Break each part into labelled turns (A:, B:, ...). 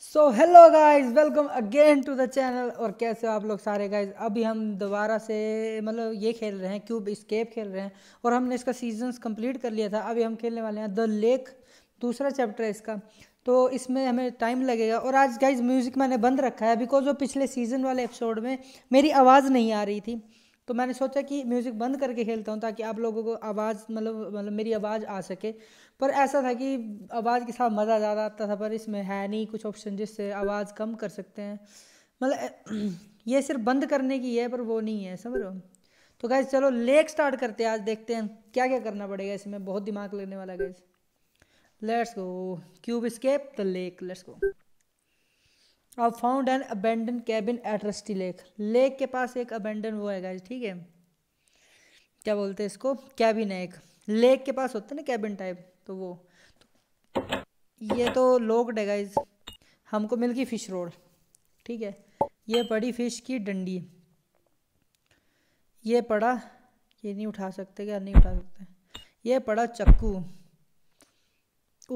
A: so hello guys welcome again to the channel और कैसे हो आप लोग सारे गाइज अभी हम दोबारा से मतलब ये खेल रहे हैं क्यूब स्केप खेल रहे हैं और हमने इसका सीजन्स कंप्लीट कर लिया था अभी हम खेलने वाले हैं द लेक दूसरा चैप्टर है इसका तो इसमें हमें टाइम लगेगा और आज गाइज म्यूज़िक मैंने बंद रखा है बिकॉज वो पिछले सीज़न वाले एपिसोड में मेरी आवाज़ नहीं आ रही थी तो मैंने सोचा कि म्यूज़िक बंद करके खेलता हूँ ताकि आप लोगों को आवाज़ मतलब मतलब मेरी आवाज़ आ सके पर ऐसा था कि आवाज़ के साथ मज़ा ज़्यादा आता था पर इसमें है नहीं कुछ ऑप्शन जिससे आवाज़ कम कर सकते हैं मतलब ये सिर्फ बंद करने की है पर वो नहीं है समझ रहे तो गैस चलो लेक स्टार्ट करते हैं आज देखते हैं क्या क्या करना पड़ेगा इसमें बहुत दिमाग लगने वाला guess let's go Cube Escape the Lake let's go अब found an abandoned cabin at Rusty Lake lake के पास एक अबेंडन वो है गाइज ठीक है क्या बोलते हैं इसको कैबिन है एक लेक के पास होता है ना कैबिन टाइप तो वो तो ये तो लोकड है गाइज हमको मिल गई फिश रोड ठीक है ये पड़ी फिश की डंडी ये पड़ा ये नहीं उठा सकते क्या नहीं उठा सकते ये पड़ा चक्कू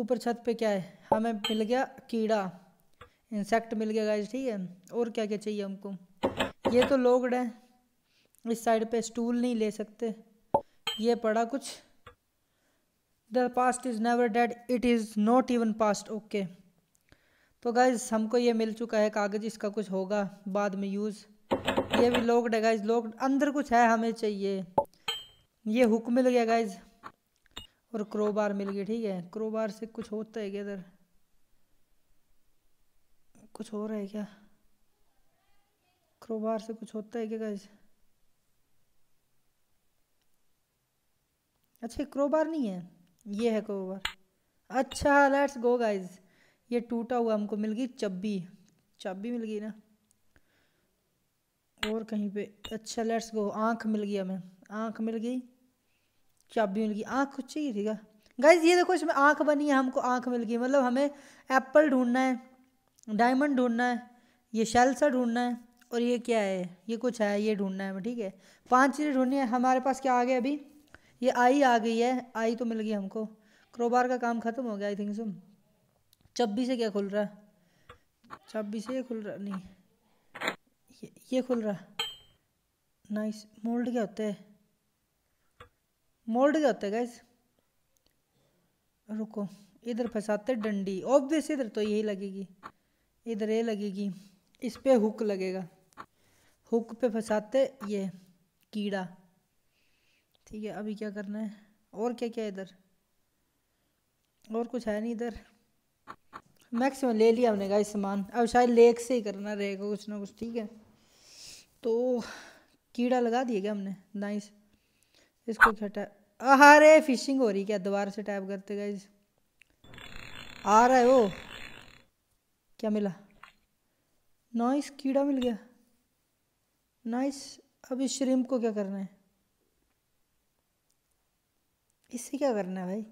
A: ऊपर छत पे क्या है हमें मिल गया कीड़ा इंसेक्ट मिल गया गाइज ठीक है और क्या क्या चाहिए हमको ये तो लोगड है इस साइड पे स्टूल नहीं ले सकते ये पड़ा कुछ the past is never dead it is not even past okay तो गाइज हमको ये मिल चुका है कागज़ इसका कुछ होगा बाद में यूज़ ये भी लोगड है गाइज लोग अंदर कुछ है हमें चाहिए ये हुक मिल गया गाइज और क्रोबार मिल गई ठीक है क्रोबार से कुछ होता है क्या इधर कुछ हो रहा है क्या क्रोबार से कुछ होता है क्या गाइस अच्छा क्रोबार नहीं है ये है क्रोबार अच्छा लेट्स गो गाइस ये टूटा हुआ हमको मिल गई चब्बी चाबी मिल गई ना और कहीं पे अच्छा लेट्स गो आँख मिल गई हमें आँख मिल गई चाबी मिल गई आँख कुछ चाहिए थी क्या गाइज ये देखो इसमें आँख बनी है हमको आँख मिल गई मतलब हमें एप्पल ढूंढना है डायमंड ढूंढना है ये शेल सा ढूंढना है और ये क्या है ये कुछ है ये ढूंढना है ठीक है पांच चीज़ें ढूंढनी है हमारे पास क्या आ गया अभी ये आई आ गई है आई तो मिल गई हमको क्रोबार का काम ख़त्म हो गया आई थिंक सो छब्बीस से क्या खुल रहा है छब्बीस से ये खुल रहा नहीं ये ये खुल रहा नाइस मोल्ड क्या होता है मोल्ड क्या होता है गैस रुको इधर फंसाते डंडी ऑब्वियस इधर तो यही लगेगी इधर ये लगेगी इस पर हुक लगेगा हुक पे फंसाते ये कीड़ा ठीक है अभी क्या करना है और क्या क्या इधर और कुछ है नहीं इधर मैक्सिमम ले लिया हमने गाइस सामान अब शायद लेक से ही करना रहेगा कुछ ना कुछ ठीक है तो कीड़ा लगा दिया क्या हमने नाइस इसको आ अरे फिशिंग हो रही क्या दोबारा से टैप करते गाइस आ रहा है वो क्या मिला नाइस कीड़ा मिल गया नाइस अब इस श्रिम्प को क्या करना है इससे क्या करना है भाई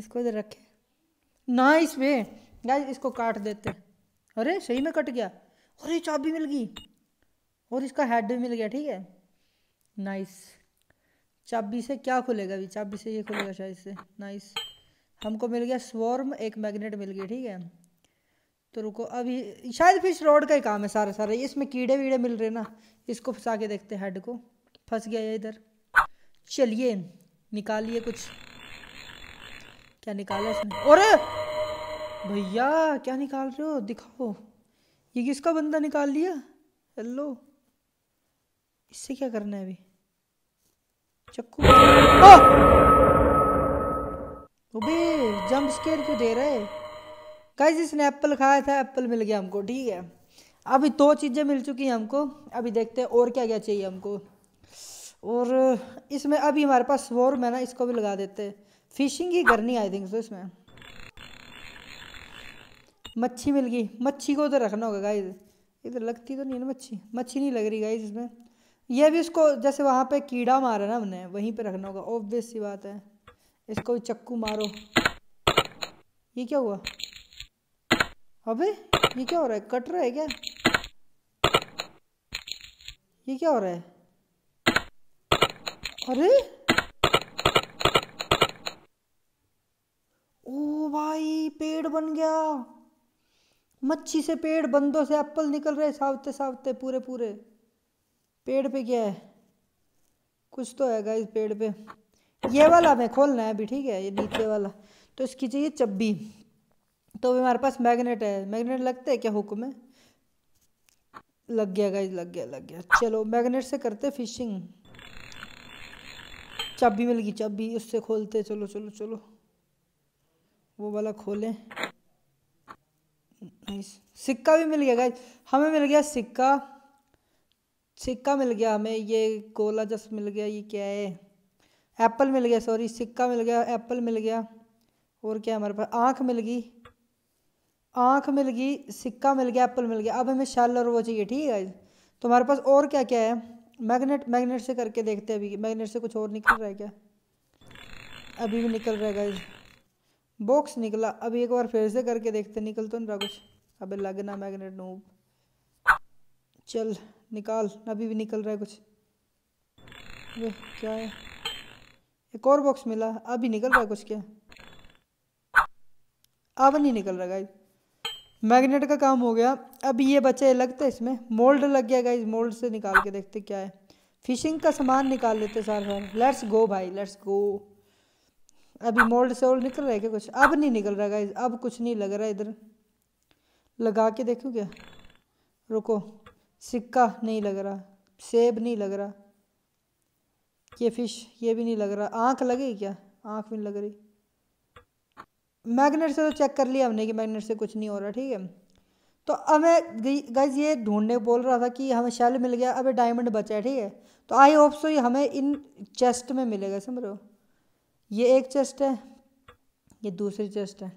A: इसको इधर रखे नाइस वे गाइस इसको काट देते अरे सही में कट गया अरे चाबी मिल गई और इसका हेड भी मिल गया ठीक है नाइस चाबी से क्या खुलेगा अभी चाबी से ये खुलेगा शायद से नाइस हमको मिल गया स्वर्म एक मैग्नेट मिल गई ठीक है तो रुको अभी शायद फिश रॉड का ही काम है सारा सारा इसमें कीड़े वीड़े मिल रहे ना इसको फंसा के देखते हेड को फंस गया ये इधर चलिए निकालिए कुछ क्या निकाला इसने अरे भैया क्या निकाल रहे हो दिखाओ ये किसका बंदा निकाल लिया हेलो इससे क्या करना है अभी चक्कू अबे जंप स्केयर क्यों दे रहे कैसे इसने एप्पल खाया था एप्पल मिल गया हमको ठीक है अभी दो चीज़ें मिल चुकी हैं हमको अभी देखते हैं और क्या क्या चाहिए हमको और इसमें अभी हमारे पास वॉर्म है ना इसको भी लगा देते हैं फिशिंग ही करनी आई थिंक सो इसमें मच्छी मिल गई मच्छी को तो रखना होगा गाइस इधर लगती तो नहीं है ना मच्छी मच्छी नहीं लग रही गाइस इसमें यह भी इसको जैसे वहाँ पे कीड़ा मारा ना हमने वहीं पे रखना होगा ऑब्वियस सी बात है इसको चक्कू मारो ये क्या हुआ अबे ये क्या हो रहा है कट रहा है क्या ये क्या हो रहा है अरे ओ भाई पेड़ बन गया मच्छी से पेड़ बंदों से एप्पल निकल रहे सावते सावते पूरे पूरे पेड़ पे क्या है कुछ तो है इस पेड़ पे ये वाला हमें खोलना है अभी ठीक है ये नीचे वाला तो इसकी चाहिए चब्बी तो अभी हमारे पास मैग्नेट है मैग्नेट लगता है क्या हुक्म में लग गया गाइज लग गया लग गया चलो मैग्नेट से करते फिशिंग चाबी मिल गई चाबी उससे खोलते चलो चलो चलो वो वाला खोलें सिक्का भी मिल गया गाइज हमें मिल गया सिक्का सिक्का मिल गया हमें ये गोला जस मिल गया ये क्या है एप्पल मिल गया सॉरी सिक्का मिल गया एप्पल मिल गया और क्या हमारे पास आँख मिल गई आँख मिल गई सिक्का मिल गया एप्पल मिल गया अब हमें शल और वो चाहिए ठीक है तो हमारे पास और क्या क्या है मैग्नेट मैग्नेट से करके देखते हैं अभी मैग्नेट से कुछ और निकल रहा है क्या अभी भी निकल रहा है गाइज बॉक्स निकला अभी एक बार फिर से करके देखते निकल तो नहीं रहा कुछ अबे लगना मैग्नेट नू चल निकाल अभी भी निकल रहा है कुछ वे क्या है एक और बॉक्स मिला अभी निकल रहा है कुछ क्या अब नहीं निकल रहा गाइज मैग्नेट का काम हो गया अब ये बच्चे लगते लगता है इसमें मोल्ड लग गया गाइज मोल्ड से निकाल के देखते क्या है फिशिंग का सामान निकाल लेते सार सारा लेट्स गो भाई लेट्स गो अभी मोल्ड से और निकल रहा है क्या कुछ अब नहीं निकल रहा गाइज अब कुछ नहीं लग रहा है इधर लगा के देखो क्या रुको सिक्का नहीं लग रहा सेब नहीं लग रहा ये फिश ये भी नहीं लग रहा आँख लगी क्या आँख भी नहीं लग रही मैग्नेट से तो चेक कर लिया हमने कि मैग्नेट से कुछ नहीं हो रहा ठीक है तो हमें गई ये ढूंढने बोल रहा था कि हमें शैल मिल गया अब डायमंड बचा है ठीक है तो आई होप सो ये हमें इन चेस्ट में मिलेगा समझ रहे हो ये एक चेस्ट है ये दूसरी चेस्ट है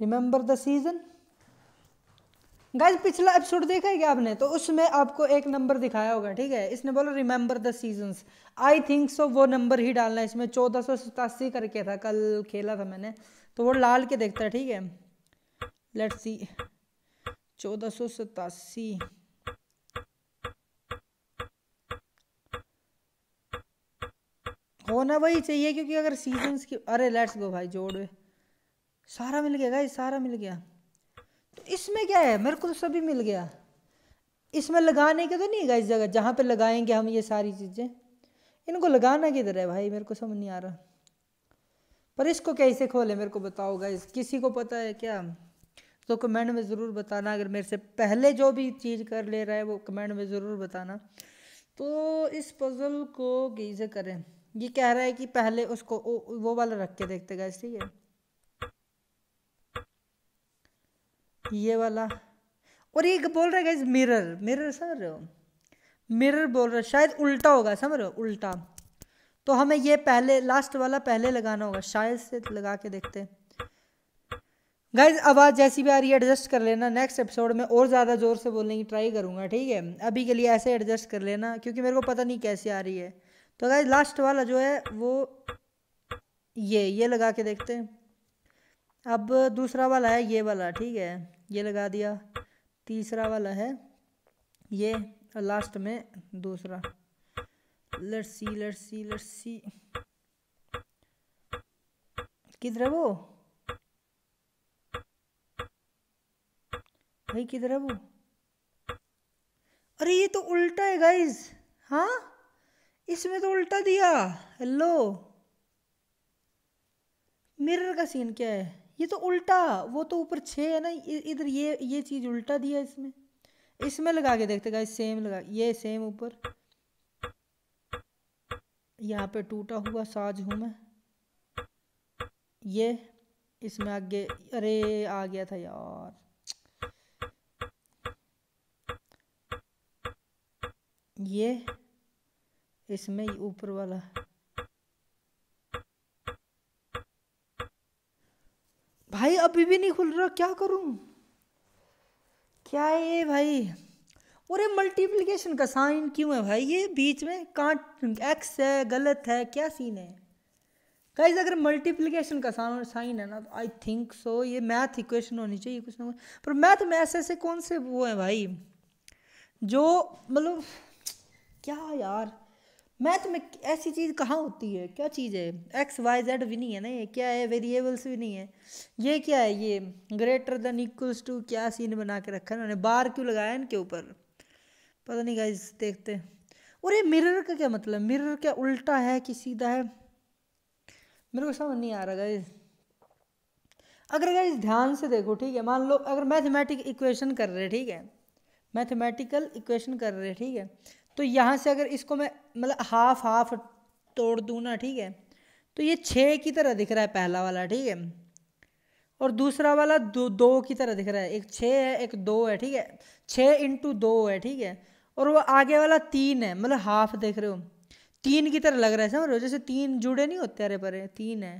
A: रिमेंबर द सीज़न गाइज पिछला एपिसोड देखा है क्या आपने तो उसमें आपको एक नंबर दिखाया होगा ठीक है इसने बोला remember the seasons I think so वो नंबर ही डालना है इसमें चौदह सतासी करके था कल खेला था मैंने तो वो लाल के देखता है ठीक है लेट सी चौदह सतासी होना वही चाहिए क्योंकि अगर सीजन की अरे लेट्स गो भाई जोड़ सारा मिल गया सारा मिल गया इसमें क्या है मेरे को तो सभी मिल गया इसमें लगाने के तो नहीं है इस जगह जहाँ पे लगाएंगे हम ये सारी चीज़ें इनको लगाना किधर है भाई मेरे को समझ नहीं आ रहा पर इसको कैसे खोले मेरे को बताओ गाइज किसी को पता है क्या तो कमेंट में ज़रूर बताना अगर मेरे से पहले जो भी चीज़ कर ले रहा है वो कमेंट में ज़रूर बताना तो इस पज़ल को कैसे करें ये कह रहा है कि पहले उसको वो वाला रख के देखते गए ठीक है ये वाला और ये बोल रहा है गाइज मिरर मिरर समझ रहे हो मिरर बोल रहा है शायद उल्टा होगा समझ रहे हो उल्टा तो हमें ये पहले लास्ट वाला पहले लगाना होगा शायद से लगा के देखते गाइज आवाज़ जैसी भी आ रही है एडजस्ट कर लेना नेक्स्ट एपिसोड में और ज़्यादा ज़ोर से बोलने की ट्राई करूँगा ठीक है अभी के लिए ऐसे एडजस्ट कर लेना क्योंकि मेरे को पता नहीं कैसे आ रही है तो गाइज लास्ट वाला जो है वो ये ये लगा के देखते हैं अब दूसरा वाला है ये वाला ठीक है ये लगा दिया तीसरा वाला है ये लास्ट में दूसरा लड़सी लड़सी लड़सी किधर है वो भाई किधर है वो अरे ये तो उल्टा है गाइज हाँ इसमें तो उल्टा दिया हेलो मिरर का सीन क्या है ये तो उल्टा वो तो ऊपर छः है ना इधर ये ये चीज़ उल्टा दिया इसमें इसमें लगा के देखते गाइस सेम लगा ये सेम ऊपर यहाँ पे टूटा हुआ साज हूँ मैं ये इसमें आगे अरे आ गया था यार ये इसमें ऊपर वाला भाई अभी भी नहीं खुल रहा क्या करूं क्या है ये भाई और ये मल्टीप्लिकेशन का साइन क्यों है भाई ये बीच में कांट एक्स है गलत है क्या सीन है गाइज अगर मल्टीप्लिकेशन का साइन है ना तो आई थिंक सो ये मैथ इक्वेशन होनी चाहिए कुछ ना कुछ पर मैथ में ऐसे ऐसे कौन से वो हैं भाई जो मतलब क्या यार मैथ में ऐसी चीज़ कहाँ होती है क्या चीज़ है एक्स वाई जेड भी नहीं है ना ये क्या है वेरिएबल्स भी नहीं है ये क्या है ये ग्रेटर देन इक्वल्स टू क्या सीन बना के रखा है उन्होंने बार क्यों लगाया इनके ऊपर पता नहीं गाइस देखते और ये मिरर का क्या मतलब मिरर क्या उल्टा है कि सीधा है मेरे को समझ नहीं आ रहा गाइस अगर गाइस ध्यान से देखो ठीक है मान लो अगर मैथमेटिक इक्वेशन कर रहे ठीक है मैथमेटिकल इक्वेशन कर रहे ठीक है तो यहाँ से अगर इसको मैं मतलब हाफ हाफ तोड़ दूँ ना ठीक है तो ये छः की तरह दिख रहा है पहला वाला ठीक है और दूसरा वाला दो दो की तरह दिख रहा है एक छः है एक दो है ठीक है छः इंटू दो है ठीक है और वो आगे वाला तीन है मतलब हाफ देख रहे हो तीन की तरह लग रहा है समझ रहे हो जैसे तीन जुड़े नहीं होते अरे परे तीन है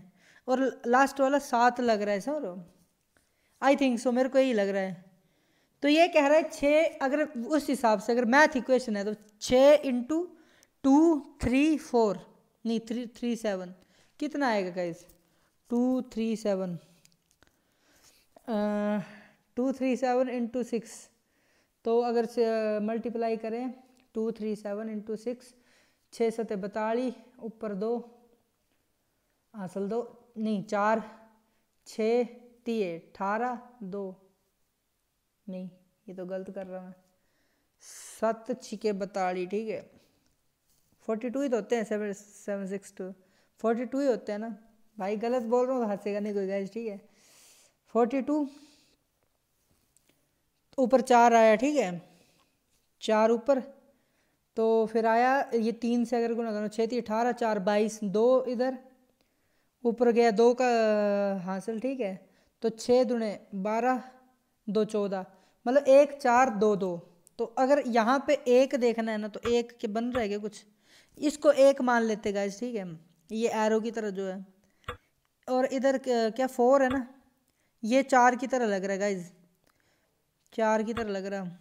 A: और लास्ट वाला सात लग रहा है समझ रहे हो आई थिंक सो मेरे को यही लग रहा है तो ये कह रहा है छः अगर उस हिसाब से अगर मैथ इक्वेशन है तो छः इंटू टू थ्री फोर नहीं थ्री थ्री सेवन कितना आएगा इस two three seven two three seven into six तो अगर मल्टीप्लाई करें two three seven into six छः सत बतालीस ऊपर दो हासिल दो नहीं चार छः ती अठारह दो नहीं ये तो गलत कर रहा मैं सत छिके बताली ठीक है फोर्टी टू ही तो होते हैं seven seven six two forty two ही होते हैं ना भाई गलत बोल रहा हूँ हंसेगा नहीं कोई गैस ठीक है फोर्टी टू ऊपर चार आया ठीक है चार ऊपर तो फिर आया ये तीन से अगर गुना करो छः थी अठारह चार बाईस दो इधर ऊपर गया दो का हासिल ठीक है तो छः दुणे बारह दो चौदह मतलब एक चार दो दो तो अगर यहाँ पे एक देखना है ना तो एक के बन रहेगा कुछ इसको एक मान लेते गाइज ठीक है ये एरो की तरह जो है और इधर क्या फोर है ना ये चार की तरह लग रहा है गाइज चार की तरह लग रहा है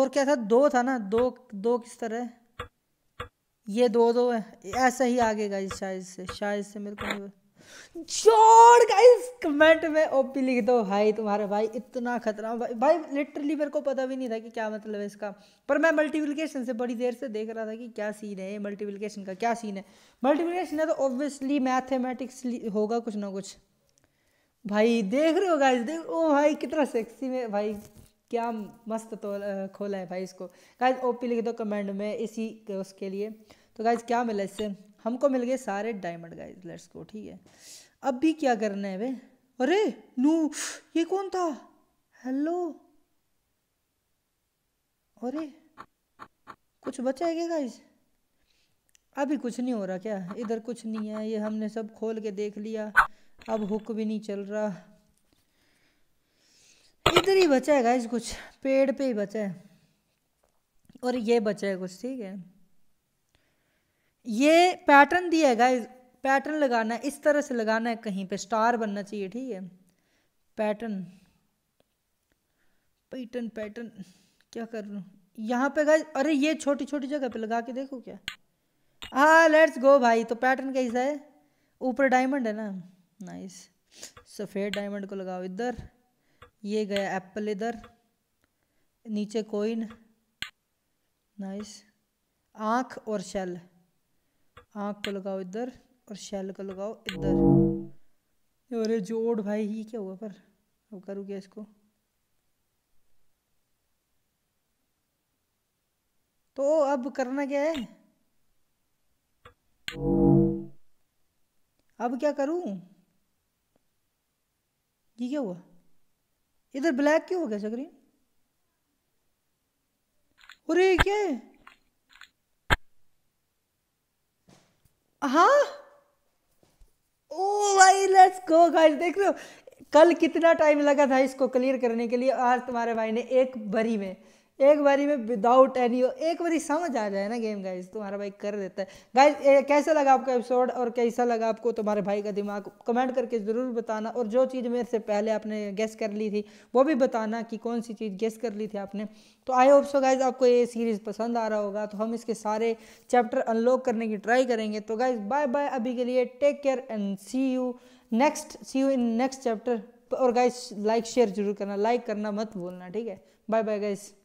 A: और क्या था दो था ना दो दो किस तरह है ये दो दो है ऐसा ही आगे गाइज शायद से शायद से मेरे को नहीं जोर इस कमेंट में ओपी लिख दो भाई तुम्हारे भाई इतना खतरा भाई भाई लिटरली मेरे को पता भी नहीं था कि क्या मतलब है इसका पर मैं मल्टीप्लिकेशन से बड़ी देर से देख रहा था कि क्या सीन है ये मल्टीप्लिकेशन का क्या सीन है मल्टीप्लिकेशन है तो ऑब्वियसली मैथमेटिक्स होगा कुछ ना कुछ भाई देख रहे हो गाइस देख ओ भाई कितना सेक्सी में भाई क्या मस्त तो खोला है भाई इसको गाइज ओपी लिख दो कमेंट में इसी उसके लिए तो गाइज क्या मिला इससे हमको मिल गए सारे डायमंड गाइस लेट्स गो ठीक है अब भी क्या करना है वे अरे नू ये कौन था हेलो अरे कुछ बचा है क्या गाइस अभी कुछ नहीं हो रहा क्या इधर कुछ नहीं है ये हमने सब खोल के देख लिया अब हुक भी नहीं चल रहा इधर ही बचा है गाइस कुछ पेड़ पे ही बचा है और ये बचा है कुछ ठीक है ये पैटर्न दिया है गाइस पैटर्न लगाना है इस तरह से लगाना है कहीं पे स्टार बनना चाहिए ठीक है पैटर्न पैटर्न पैटर्न क्या कर रहा हूँ यहाँ पे गए अरे ये छोटी छोटी जगह पे लगा के देखो क्या हाँ लेट्स गो भाई तो पैटर्न कैसा है ऊपर डायमंड है ना नाइस सफ़ेद डायमंड को लगाओ इधर ये गया एप्पल इधर नीचे कोइन नाइस आँख और शेल आँख को लगाओ इधर और शैल को लगाओ इधर अरे जोड़ भाई ही क्या हुआ पर अब करूँ क्या इसको तो अब करना क्या है अब क्या करूं ये क्या हुआ इधर ब्लैक क्यों हो गया स्क्रीन अरे क्या है हाँ ओ oh, भाई लेट्स गो गाइस देख लो कल कितना टाइम लगा था इसको क्लियर करने के लिए आज तुम्हारे भाई ने एक बरी में एक बारी में विदाउट एनी एक बारी समझ आ जाए ना गेम गाइज तुम्हारा भाई कर देता है गाइज कैसा लगा आपका एपिसोड और कैसा लगा आपको तुम्हारे भाई का दिमाग कमेंट करके ज़रूर बताना और जो चीज़ मेरे से पहले आपने गेस कर ली थी वो भी बताना कि कौन सी चीज़ गेस कर ली थी आपने तो आई होप सो गाइज आपको ये सीरीज़ पसंद आ रहा होगा तो हम इसके सारे चैप्टर अनलॉक करने की ट्राई करेंगे तो गाइज बाय बाय अभी के लिए take care and see you next see you in next chapter और गाइज लाइक शेयर जरूर करना लाइक करना मत भूलना ठीक है बाय बाय गाइज़